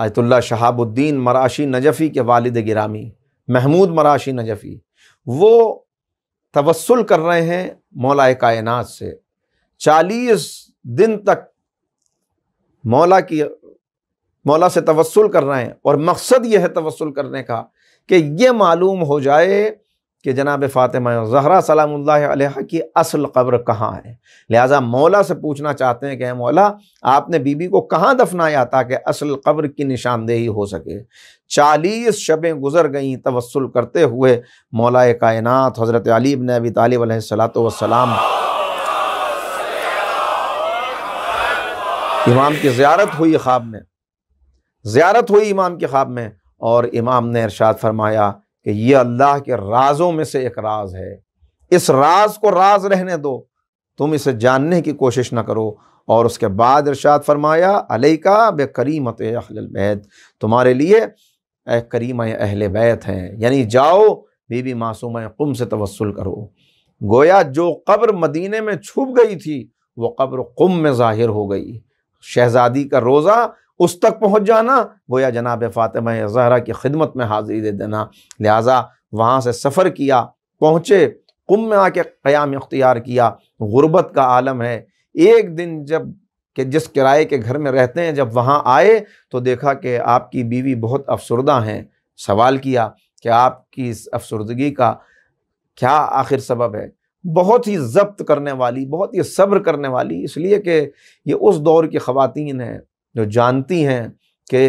ayatollah Shahabuddin मराशी Najafi के वालिद गिरामी महमूद मराशी नजफ़ी वो तवसल कर रहे हैं मौला कायनात से चालीस दिन तक मौला की मौला से तवसल कर रहे हैं और मकसद यह है तवसल करने का कि यह मालूम हो जाए कि जनाब फ़ातिमा जहरा सलाम की असल कब्र कहाँ है लिहाजा मौला से पूछना चाहते हैं कि मौला आपने बीबी को कहाँ दफनाया ताकि असल कब्र की निशानदेही हो सके चालीस शबें गुजर गईं तवसल करते हुए मौलाए कायनत हज़रत अलीब ने अबी तालब सलाम इमाम की ज़्यारत हुई ख्वाब में ज़्यारत हुई इमाम के ख्वाब में और इमाम ने इरशाद फरमाया कि ये अल्लाह के राजों में से एक राज है इस राज को राज रहने दो तुम इसे जानने की कोशिश ना करो और उसके बाद इरशाद फरमाया अलैका बे करीमत अहलबैत तुम्हारे लिए करीम अहल बैत हैं यानी जाओ बीबी मासूम कुम से तवसल करो गोया जो कब्र मदीने में छुप गई थी वो कब्र कुम में ज़ाहिर हो गई शहज़ादी का रोज़ा उस तक पहुँच जाना या जनाब फ़ातिमा जहरा की खिदमत में हाज़िरी दे देना लिहाजा वहाँ से सफ़र किया पहुँचे कुम में आके क़याम इख्तियार किया गुरबत का आलम है एक दिन जब कि जिस किराए के घर में रहते हैं जब वहाँ आए तो देखा कि आपकी बीवी बहुत अफसरदा हैं सवाल किया कि आपकी इस अफसरदगी का क्या आखिर सबब है बहुत ही जब्त करने वाली बहुत ही सब्र करने वाली इसलिए कि ये उस दौर की खुवान हैं जो जानती हैं कि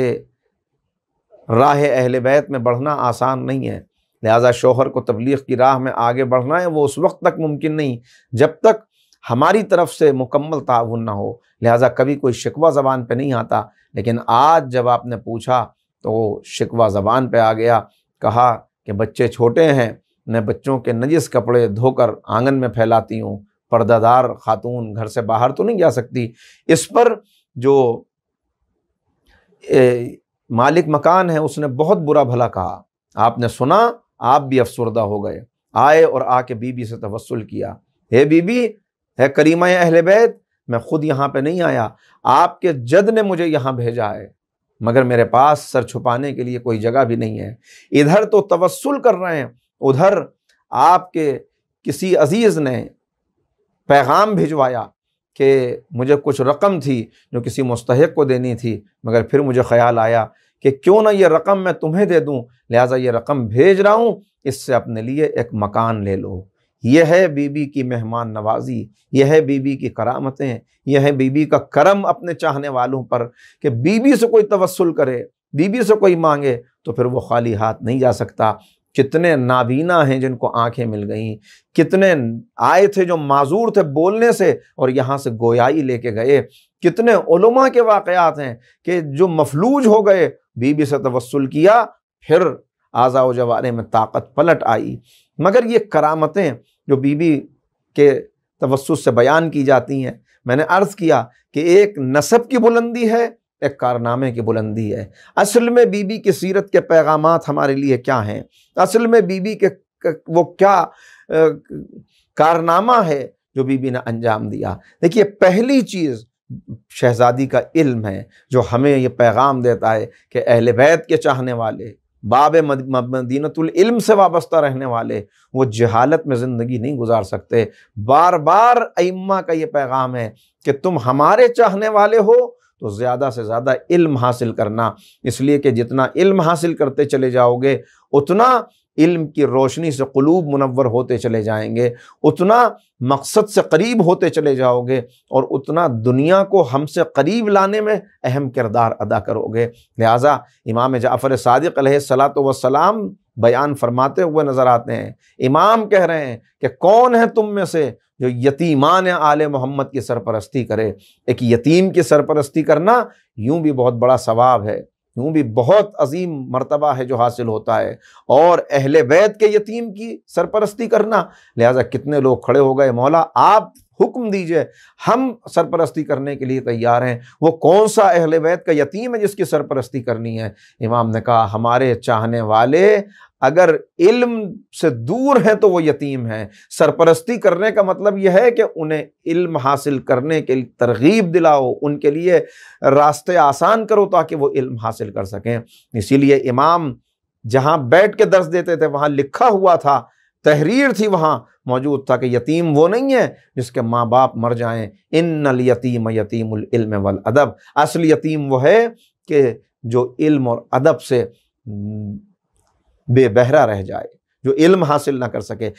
राह अहल बैत में बढ़ना आसान नहीं है लिहाजा शोहर को तबलीग की राह में आगे बढ़ना है वो उस वक्त तक मुमकिन नहीं जब तक हमारी तरफ से मुकम्मल ताउन ना हो लिहाजा कभी कोई शिकवा ज़बान पर नहीं आता लेकिन आज जब आपने पूछा तो शिकवा ज़बान पर आ गया कहा कि बच्चे छोटे हैं मैं बच्चों के नजिस कपड़े धोकर आंगन में फैलाती हूँ पर्दादार खातून घर से बाहर तो नहीं जा सकती इस पर जो ए, मालिक मकान है उसने बहुत बुरा भला कहा आपने सुना आप भी अफसरदा हो गए आए और आके बीबी से तवसल किया हे बीबी है करीमा अहल बैत मैं खुद यहाँ पे नहीं आया आपके जद ने मुझे यहाँ भेजा है मगर मेरे पास सर छुपाने के लिए कोई जगह भी नहीं है इधर तो तवसल कर रहे हैं उधर आपके किसी अजीज़ ने पैगाम भिजवाया कि मुझे कुछ रकम थी जो किसी मुस्तक को देनी थी मगर फिर मुझे ख्याल आया कि क्यों ना ये रकम मैं तुम्हें दे दूँ लिहाजा ये रकम भेज रहा हूँ इससे अपने लिए एक मकान ले लो यह है बीबी की मेहमान नवाजी यह है बीबी की करामतें यह है बीबी का करम अपने चाहने वालों पर कि बीबी से कोई तवसल करे बीबी से कोई मांगे तो फिर वो खाली हाथ नहीं जा सकता कितने नाबीना हैं जिनको आंखें मिल गईं कितने आए थे जो माजूर थे बोलने से और यहाँ से गोयाई लेके गए कितने उलमा के वाकयात हैं कि जो मफलूज हो गए बीबी से तवसल किया फिर आज़ा जवारे में ताकत पलट आई मगर ये करामतें जो बीबी के तवसुस से बयान की जाती हैं मैंने अर्ज़ किया कि एक नसब की बुलंदी है एक कारनामे की बुलंदी है असल में बीबी की सीरत के पैगाम हमारे लिए क्या हैं असल में बीबी के वो क्या कारनामा है जो बीबी ने अंजाम दिया देखिए पहली चीज़ शहज़ादी का इल्म है जो हमें ये पैगाम देता है कि अहल बैत के चाहने वाले बाब मदीनतम से वाबस्ता रहने वाले वो जहालत में ज़िंदगी नहीं गुजार सकते बार बार अम्मा का ये पैगाम है कि तुम हमारे चाहने वाले हो तो ज़्यादा से ज़्यादा इल्म हासिल करना इसलिए कि जितना इल्म हासिल करते चले जाओगे उतना इल्म की रोशनी से कलूब मुनवर होते चले जाएंगे उतना मकसद से करीब होते चले जाओगे और उतना दुनिया को हमसे करीब लाने में अहम किरदार अदा करोगे लिहाजा इमाम जाफ़र सदक सलात वसलाम बयान फरमाते हुए नज़र आते हैं इमाम कह रहे हैं कि कौन है तुम में से जो यतीमान आल मोहम्मद की सरपरस्ती करे एक यतीम की सरपरस्ती करना यूं भी बहुत बड़ा सवाब है यूं भी बहुत अजीम मरतबा है जो हासिल होता है और अहल बैत के यतीम की सरपरस्ती करना लिहाजा कितने लोग खड़े हो गए मौला आप हुक्म दीजिए हम सरपरस्ती करने के लिए तैयार हैं वो कौन सा अहल बैत का यतीम है जिसकी सरपरस्ती करनी है इमाम ने कहा हमारे चाहने वाले अगर इल्म से दूर हैं तो वो यतीम हैं सरपरस्ती करने का मतलब यह है कि उन्हें इल्म हासिल करने के लिए तरगीब दिलाओ उनके लिए रास्ते आसान करो ताकि वो इल्म हासिल कर सकें इसीलिए इमाम जहाँ बैठ के दर्ज देते थे वहां लिखा हुआ था तहरीर थी वहाँ मौजूद था कि यतीम वो नहीं है जिसके माँ बाप मर जाए इन यतीम यतीम वल अदब असल यतीम वो है कि जो इल्म और अदब से बेबहरा रह जाए जो इल्म हासिल ना कर सके